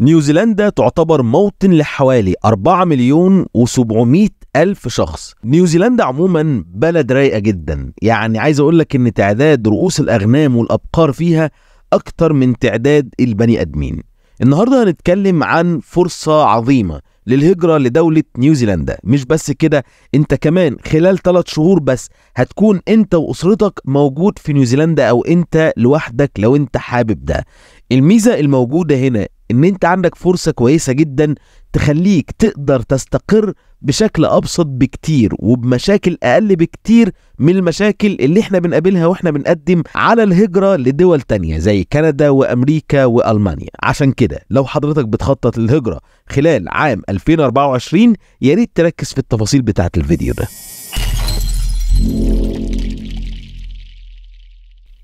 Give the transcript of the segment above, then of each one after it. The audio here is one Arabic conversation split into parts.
نيوزيلندا تعتبر موطن لحوالي 4 مليون و700 ألف شخص نيوزيلندا عموما بلد رايقة جدا يعني عايز أقول لك إن تعداد رؤوس الأغنام والأبقار فيها أكتر من تعداد البني آدمين النهاردة هنتكلم عن فرصة عظيمة للهجرة لدولة نيوزيلندا مش بس كده انت كمان خلال 3 شهور بس هتكون انت واسرتك موجود في نيوزيلندا او انت لوحدك لو انت حابب ده الميزة الموجودة هنا ان انت عندك فرصه كويسه جدا تخليك تقدر تستقر بشكل ابسط بكتير وبمشاكل اقل بكتير من المشاكل اللي احنا بنقابلها واحنا بنقدم على الهجره لدول تانية زي كندا وامريكا والمانيا عشان كده لو حضرتك بتخطط للهجره خلال عام 2024 يا ريت تركز في التفاصيل بتاعه الفيديو ده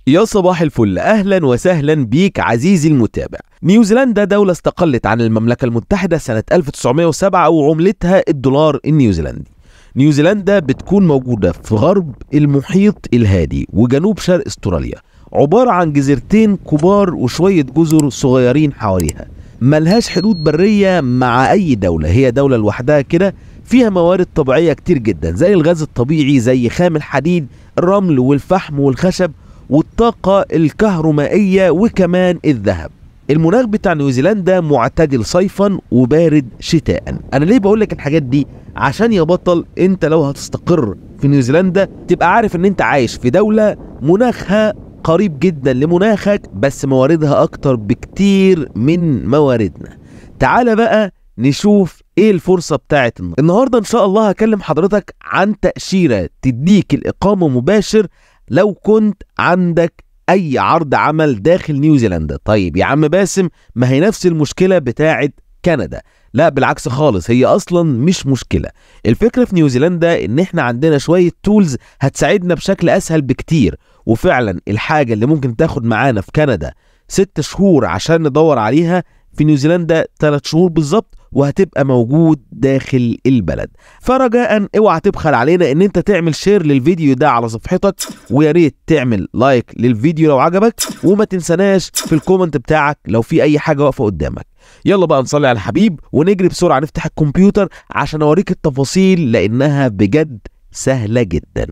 يا صباح الفل اهلا وسهلا بيك عزيزي المتابع نيوزيلندا دولة استقلت عن المملكة المتحدة سنة 1907 وعملتها الدولار النيوزيلندي نيوزيلندا بتكون موجودة في غرب المحيط الهادي وجنوب شرق استراليا عبارة عن جزيرتين كبار وشوية جزر صغيرين حواليها ملهاش حدود برية مع أي دولة هي دولة لوحدها كده فيها موارد طبيعية كتير جدا زي الغاز الطبيعي زي خام الحديد الرمل والفحم والخشب والطاقة الكهرومائية وكمان الذهب المناخ بتاع نيوزيلندا معتدل صيفا وبارد شتاء انا ليه بقول لك الحاجات دي عشان يا بطل انت لو هتستقر في نيوزيلندا تبقى عارف ان انت عايش في دولة مناخها قريب جدا لمناخك بس مواردها اكتر بكتير من مواردنا تعال بقى نشوف ايه الفرصه بتاعت النهارده النهارده ان شاء الله هكلم حضرتك عن تاشيره تديك الاقامه مباشر لو كنت عندك اي عرض عمل داخل نيوزيلندا طيب يا عم باسم ما هي نفس المشكله بتاعه كندا لا بالعكس خالص هي اصلا مش مشكله الفكره في نيوزيلندا ان احنا عندنا شويه تولز هتساعدنا بشكل اسهل بكتير وفعلا الحاجه اللي ممكن تاخد معانا في كندا ست شهور عشان ندور عليها في نيوزيلندا ثلاث شهور بالظبط وهتبقى موجود داخل البلد فرجاء اوعى تبخل علينا ان انت تعمل شير للفيديو ده على صفحتك ويا ريت تعمل لايك للفيديو لو عجبك وما تنسناش في الكومنت بتاعك لو في اي حاجه واقفه قدامك يلا بقى نصلي على الحبيب ونجري بسرعه نفتح الكمبيوتر عشان اوريك التفاصيل لانها بجد سهله جدا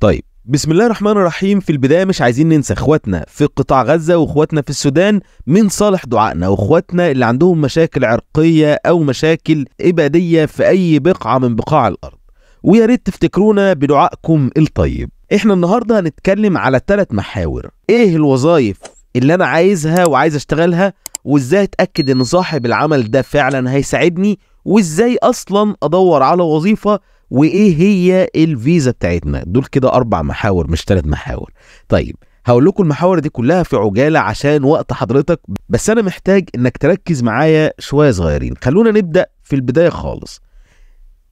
طيب بسم الله الرحمن الرحيم في البداية مش عايزين ننسى اخواتنا في قطاع غزة واخواتنا في السودان من صالح دعائنا واخواتنا اللي عندهم مشاكل عرقية او مشاكل ابادية في اي بقعة من بقاع الارض ويا ريت تفتكرونا بدعائكم الطيب احنا النهاردة هنتكلم على ثلاث محاور ايه الوظائف اللي انا عايزها وعايز اشتغلها وازاي اتاكد ان صاحب العمل ده فعلا هيساعدني وازاي اصلا ادور على وظيفة وايه هي الفيزا بتاعتنا دول كده اربع محاور مش ثلاث محاور طيب هقول لكم المحاور دي كلها في عجاله عشان وقت حضرتك بس انا محتاج انك تركز معايا شويه صغيرين خلونا نبدا في البدايه خالص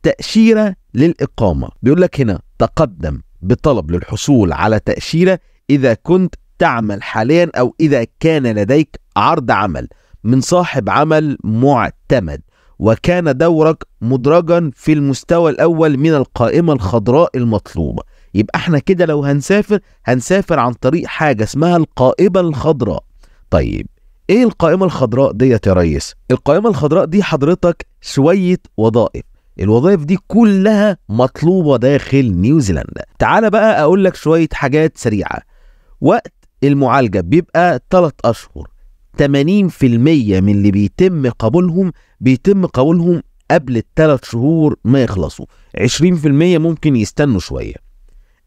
تاشيره للاقامه بيقول لك هنا تقدم بطلب للحصول على تاشيره اذا كنت تعمل حاليا او اذا كان لديك عرض عمل من صاحب عمل معتمد وكان دورك مدرجا في المستوى الأول من القائمة الخضراء المطلوبة يبقى احنا كده لو هنسافر هنسافر عن طريق حاجة اسمها القائمة الخضراء طيب ايه القائمة الخضراء ديت يا ريس القائمة الخضراء دي حضرتك شوية وظائف الوظائف دي كلها مطلوبة داخل نيوزيلندا تعال بقى اقول لك شوية حاجات سريعة وقت المعالجة بيبقى 3 اشهر 80% من اللي بيتم قبولهم بيتم قبولهم قبل الثلاث شهور ما يخلصوا 20% ممكن يستنوا شوية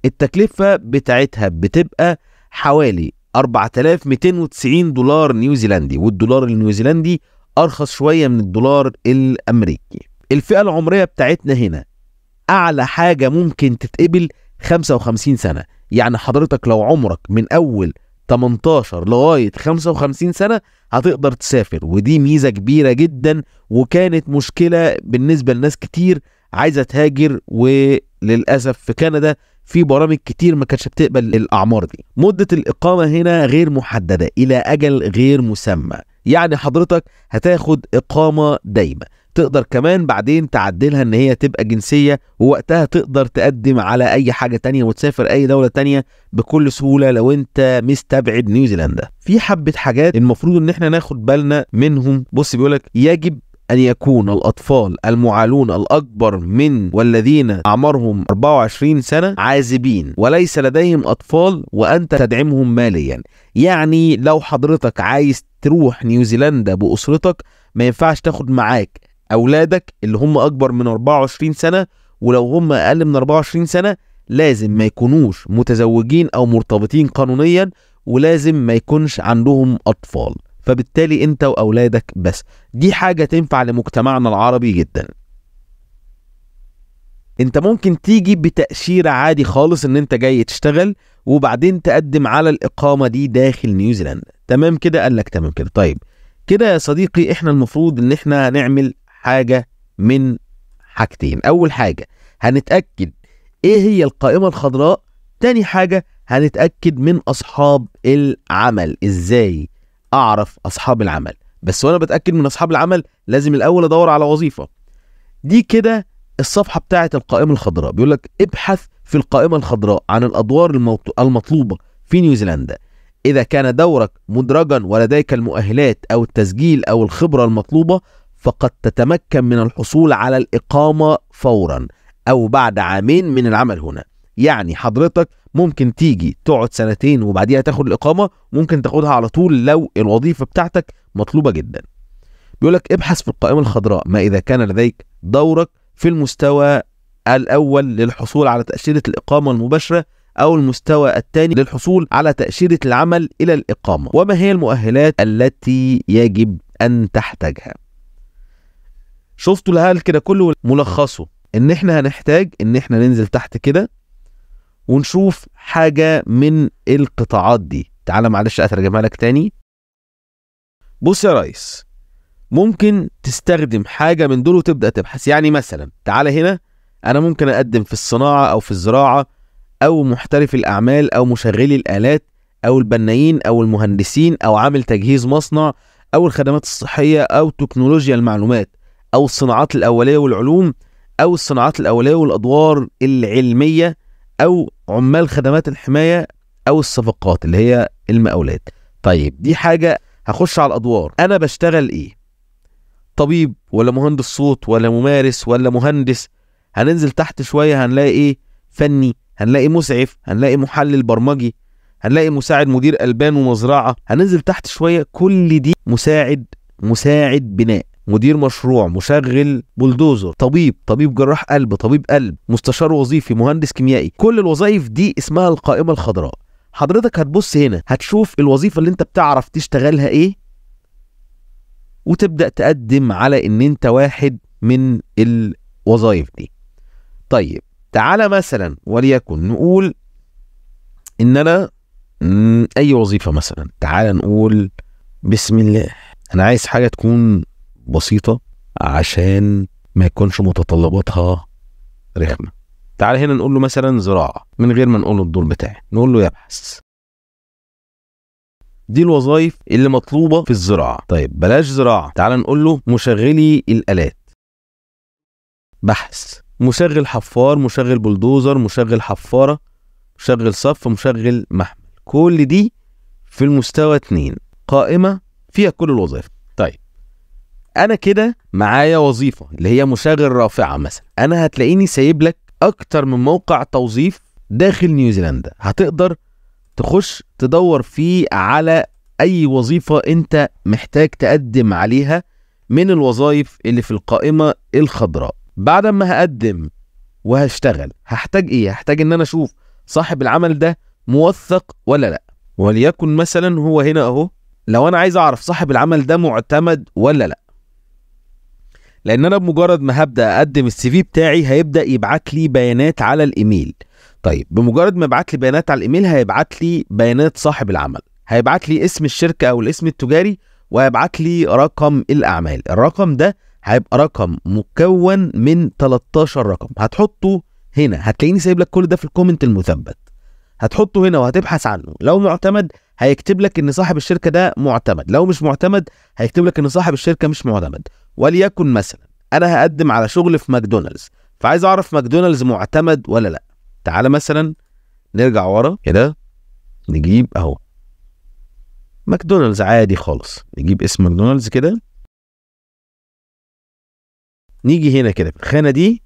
التكلفة بتاعتها بتبقى حوالي 4290 دولار نيوزيلندي والدولار النيوزيلندي أرخص شوية من الدولار الأمريكي الفئة العمرية بتاعتنا هنا أعلى حاجة ممكن تتقبل 55 سنة يعني حضرتك لو عمرك من أول 18 لغايه 55 سنه هتقدر تسافر ودي ميزه كبيره جدا وكانت مشكله بالنسبه لناس كتير عايزه تهاجر وللاسف في كندا في برامج كتير ما كانتش بتقبل الاعمار دي مده الاقامه هنا غير محدده الى اجل غير مسمى يعني حضرتك هتاخد إقامة دايمة تقدر كمان بعدين تعدلها ان هي تبقى جنسية ووقتها تقدر تقدم على اي حاجة تانية وتسافر اي دولة تانية بكل سهولة لو انت مستبعد نيوزيلندا في حبة حاجات المفروض ان احنا ناخد بالنا منهم بص بيقولك يجب أن يكون الأطفال المعالون الأكبر من والذين أعمارهم 24 سنة عازبين وليس لديهم أطفال وأنت تدعمهم ماليا يعني لو حضرتك عايز تروح نيوزيلندا بأسرتك ما ينفعش تاخد معاك أولادك اللي هم أكبر من 24 سنة ولو هم أقل من 24 سنة لازم ما يكونوش متزوجين أو مرتبطين قانونيا ولازم ما يكونش عندهم أطفال فبالتالي انت واولادك بس دي حاجه تنفع لمجتمعنا العربي جدا انت ممكن تيجي بتأشيرة عادي خالص ان انت جاي تشتغل وبعدين تقدم على الإقامة دي داخل نيوزيلندا تمام كده قال لك تمام كده طيب كده يا صديقي احنا المفروض ان احنا هنعمل حاجة من حاجتين اول حاجة هنتأكد ايه هي القائمة الخضراء تاني حاجة هنتأكد من أصحاب العمل ازاي اعرف اصحاب العمل بس وانا بتاكد من اصحاب العمل لازم الاول ادور على وظيفه دي كده الصفحه بتاعه القائمه الخضراء بيقول لك ابحث في القائمه الخضراء عن الادوار المطلوبه في نيوزيلندا اذا كان دورك مدرجا ولديك المؤهلات او التسجيل او الخبره المطلوبه فقد تتمكن من الحصول على الاقامه فورا او بعد عامين من العمل هنا يعني حضرتك ممكن تيجي تقعد سنتين وبعديها تاخد الإقامة ممكن تاخدها على طول لو الوظيفة بتاعتك مطلوبة جدا بيقول لك ابحث في القائمة الخضراء ما إذا كان لديك دورك في المستوى الأول للحصول على تأشيرة الإقامة المباشرة أو المستوى الثاني للحصول على تأشيرة العمل إلى الإقامة وما هي المؤهلات التي يجب أن تحتاجها شفتوا الهال كده كله ملخصه ان احنا هنحتاج ان احنا ننزل تحت كده ونشوف حاجة من القطاعات دي تعالى معلش أترجمها لك تاني بص يا ريس ممكن تستخدم حاجة من دول وتبدأ تبحث يعني مثلا تعالى هنا أنا ممكن أقدم في الصناعة أو في الزراعة أو محترف الأعمال أو مشغلي الآلات أو البنايين أو المهندسين أو عامل تجهيز مصنع أو الخدمات الصحية أو تكنولوجيا المعلومات أو الصناعات الأولية والعلوم أو الصناعات الأولية والأدوار العلمية او عمال خدمات الحمايه او الصفقات اللي هي المقاولات طيب دي حاجه هخش على الادوار انا بشتغل ايه طبيب ولا مهندس صوت ولا ممارس ولا مهندس هننزل تحت شويه هنلاقي ايه فني هنلاقي مسعف هنلاقي محلل برمجي هنلاقي مساعد مدير البان ومزرعه هننزل تحت شويه كل دي مساعد مساعد بناء مدير مشروع مشغل بلدوزر طبيب طبيب جراح قلب طبيب قلب مستشار وظيفي مهندس كيميائي كل الوظائف دي اسمها القائمه الخضراء حضرتك هتبص هنا هتشوف الوظيفه اللي انت بتعرف تشتغلها ايه وتبدا تقدم على ان انت واحد من الوظائف دي طيب تعالى مثلا وليكن نقول ان انا اي وظيفه مثلا تعالى نقول بسم الله انا عايز حاجه تكون بسيطه عشان ما يكونش متطلباتها رخمه تعال هنا نقول له مثلا زراعه من غير ما نقول له الدور بتاعي نقول له يبحث دي الوظائف اللي مطلوبه في الزراعه طيب بلاش زراعه تعال نقول له مشغلي الالات بحث مشغل حفار مشغل بلدوزر مشغل حفاره مشغل صف مشغل محمل كل دي في المستوى اتنين قائمه فيها كل الوظائف انا كده معايا وظيفه اللي هي مشغل رافعه مثلا انا هتلاقيني سايب لك اكتر من موقع توظيف داخل نيوزيلندا هتقدر تخش تدور فيه على اي وظيفه انت محتاج تقدم عليها من الوظائف اللي في القائمه الخضراء بعد ما هقدم وهشتغل هحتاج ايه هحتاج ان انا اشوف صاحب العمل ده موثق ولا لا وليكن مثلا هو هنا اهو لو انا عايز اعرف صاحب العمل ده معتمد ولا لا لان انا بمجرد ما هبدا اقدم السي في بتاعي هيبدا يبعت لي بيانات على الايميل طيب بمجرد ما يبعت لي بيانات على الايميل هيبعت لي بيانات صاحب العمل هيبعت لي اسم الشركه او الاسم التجاري وهيبعت لي رقم الاعمال الرقم ده هيبقى رقم مكون من 13 رقم هتحطه هنا هتلاقيني سايب لك كل ده في الكومنت المثبت هتحطه هنا وهتبحث عنه لو معتمد هيكتب لك ان صاحب الشركه ده معتمد لو مش معتمد هيكتب لك ان صاحب الشركه مش معتمد وليكن مثلا انا هقدم على شغل في ماكدونالدز فعايز اعرف ماكدونالدز معتمد ولا لا تعالى مثلا نرجع ورا كده نجيب اهو ماكدونالدز عادي خالص نجيب اسم ماكدونالدز كده نيجي هنا كده في الخانه دي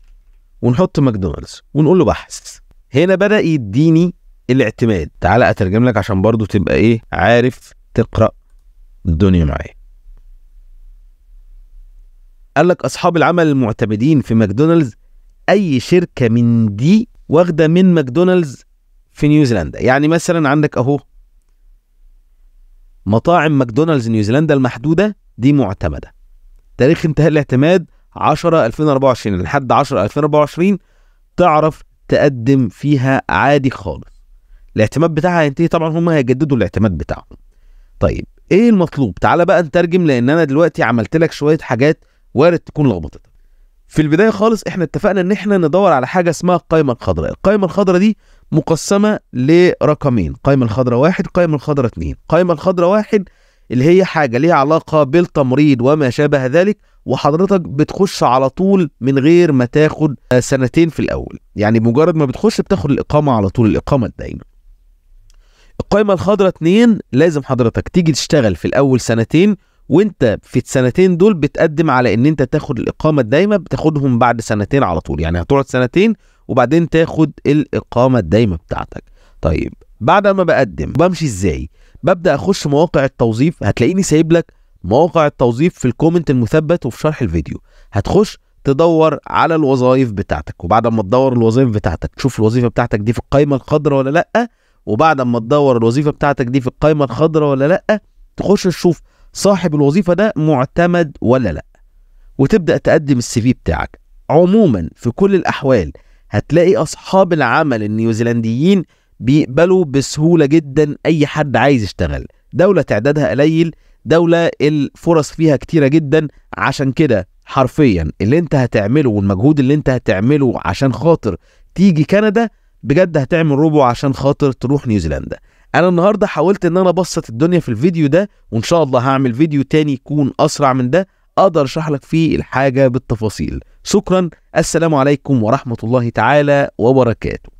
ونحط ماكدونالدز ونقول له بحث هنا بدا يديني الاعتماد تعال اترجم لك عشان برضو تبقى ايه عارف تقرا الدنيا معايا قال لك اصحاب العمل المعتمدين في ماكدونالدز اي شركه من دي واخده من ماكدونالدز في نيوزيلندا يعني مثلا عندك اهو مطاعم ماكدونالدز نيوزيلندا المحدوده دي معتمده تاريخ انتهاء الاعتماد 10 2024 لحد 10 2024 تعرف تقدم فيها عادي خالص الاعتماد بتاعها هينتهي إيه؟ طبعا هم هيجددوا الاعتماد بتاعهم طيب ايه المطلوب تعالى بقى نترجم لان انا دلوقتي عملت لك شويه حاجات وارد تكون لخبطتك في البدايه خالص احنا اتفقنا ان احنا ندور على حاجه اسمها القائمه الخضراء القائمه الخضراء دي مقسمه لرقمين قائمه الخضراء واحد قائمه الخضراء اتنين القائمه الخضراء واحد اللي هي حاجه ليها علاقه بالتمريض وما شابه ذلك وحضرتك بتخش على طول من غير ما تاخد سنتين في الاول يعني مجرد ما بتخش بتاخد الاقامه على طول الاقامه الدائمه القائمه الخضراء اتنين لازم حضرتك تيجي تشتغل في الاول سنتين وانت في السنتين دول بتقدم على ان انت تاخد الاقامه الدايمه بتاخدهم بعد سنتين على طول يعني هتقعد سنتين وبعدين تاخد الاقامه الدايمه بتاعتك طيب بعد ما بقدم بمشي ازاي ببدا اخش مواقع التوظيف هتلاقيني سايب لك مواقع التوظيف في الكومنت المثبت وفي شرح الفيديو هتخش تدور على الوظائف بتاعتك وبعد ما تدور الوظائف بتاعتك تشوف الوظيفه بتاعتك دي في القائمه الخضراء ولا لا وبعد ما تدور الوظيفه بتاعتك دي في القائمه الخضراء ولا لا تخش تشوف صاحب الوظيفه ده معتمد ولا لا وتبدا تقدم السي في بتاعك عموما في كل الاحوال هتلاقي اصحاب العمل النيوزيلنديين بيقبلوا بسهوله جدا اي حد عايز يشتغل دوله تعدادها قليل دوله الفرص فيها كتيره جدا عشان كده حرفيا اللي انت هتعمله والمجهود اللي انت هتعمله عشان خاطر تيجي كندا بجد هتعمل روبو عشان خاطر تروح نيوزيلندا انا النهارده حاولت ان انا ابسط الدنيا في الفيديو ده وان شاء الله هعمل فيديو تاني يكون اسرع من ده اقدر اشرح لك فيه الحاجه بالتفاصيل شكرا السلام عليكم ورحمه الله تعالى وبركاته